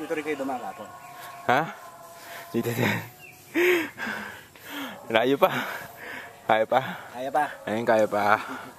Dito rin kayo dumakapon. Ha? Dito din. Layo pa. Kaya pa. Kaya pa. Ayun, kaya pa.